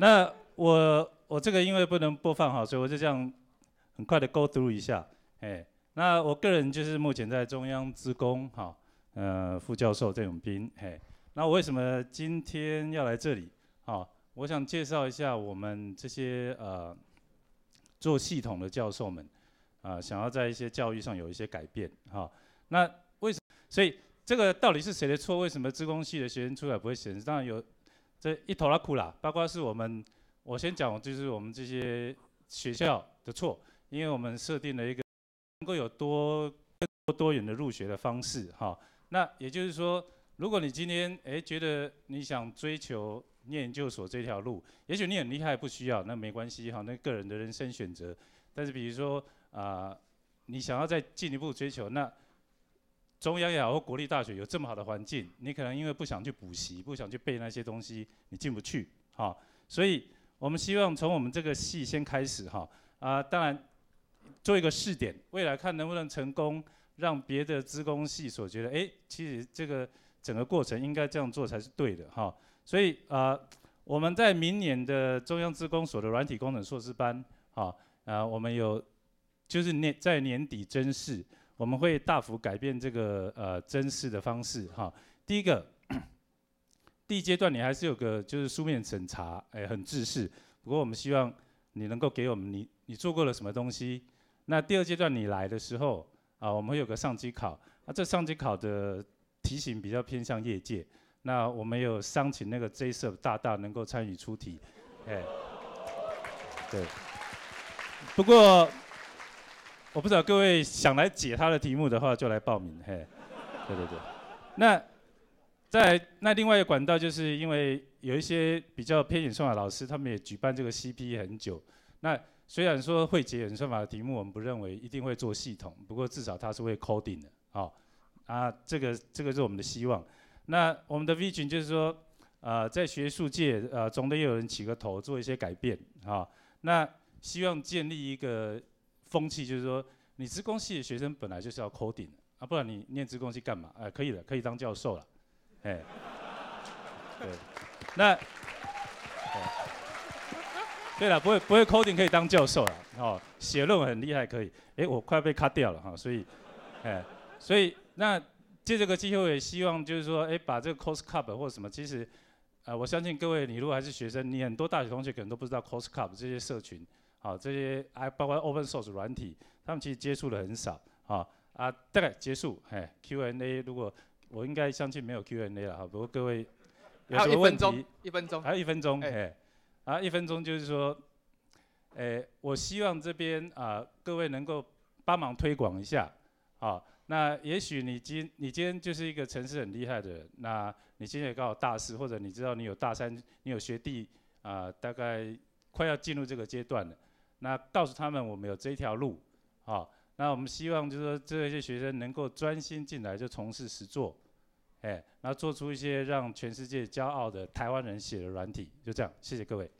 那我我这个因为不能播放哈，所以我就这样很快的 go through 一下，哎，那我个人就是目前在中央职工哈，呃，副教授郑永斌，嘿，那我为什么今天要来这里？好，我想介绍一下我们这些呃做系统的教授们，啊，想要在一些教育上有一些改变，哈，那为什？所以这个到底是谁的错？为什么资工系的学生出来不会写？当然有。这一头拉苦啦，包括是我们，我先讲，就是我们这些学校的错，因为我们设定了一个能够有多多元的入学的方式，哈。那也就是说，如果你今天诶觉得你想追求念研究所这条路，也许你很厉害，不需要，那没关系哈，那个人的人生选择。但是比如说啊，你想要再进一步追求，那中央也好，或国立大学有这么好的环境，你可能因为不想去补习，不想去背那些东西，你进不去，哈。所以，我们希望从我们这个系先开始，哈。啊，当然，做一个试点，未来看能不能成功，让别的资工系所觉得，哎，其实这个整个过程应该这样做才是对的，哈。所以，啊，我们在明年的中央资工所的软体工程硕士班，啊，啊，我们有，就是年在年底甄试。我们会大幅改变这个呃甄试的方式哈。第一个，第一阶段你还是有个就是书面审查，哎，很制式。不过我们希望你能够给我们你你做过了什么东西。那第二阶段你来的时候啊，我们会有个上机考。那这上机考的题型比较偏向业界。那我们有商请那个 Jason 大大能够参与出题，哎，对。不过。我不知道各位想来解他的题目的话，就来报名。嘿，对对对。那在那另外一个管道，就是因为有一些比较偏演算法老师，他们也举办这个 c p 很久。那虽然说会解演算法的题目，我们不认为一定会做系统，不过至少他是会 coding 的。好啊，这个这个是我们的希望。那我们的 V 群就是说，呃，在学术界呃，总得有人起个头，做一些改变啊。那希望建立一个。风气就是说，你职工系的学生本来就是要 coding 啊，不然你念职工系干嘛？哎，可以的，可以当教授了，哎，对，那，对了，不会不会 coding 可以当教授了，哦，写论文很厉害可以，哎，我快被 cut 掉了哈，所以，哎，所以那借这个机会也希望就是说，哎，把这个 cost c u b 或者什么，其实，啊，我相信各位你如果还是学生，你很多大学同学可能都不知道 cost c u b 这些社群。好，这些啊，包括 Open Source 软体，他们其实接触的很少。好，啊，大概结束。哎，Q&A 如果我应该相信没有 Q&A 了。哈，不过各位，有有一分题？一分钟，还有一分钟。哎，啊，一分钟就是说，哎，我希望这边啊，各位能够帮忙推广一下。好，那也许你今你今天就是一个城市很厉害的人，那你今天也刚好大四，或者你知道你有大三，你有学弟啊，大概快要进入这个阶段了，那告诉他们，我们有这一条路，啊，那我们希望就是说，这些学生能够专心进来，就从事实做，哎，然后做出一些让全世界骄傲的台湾人写的软体，就这样，谢谢各位。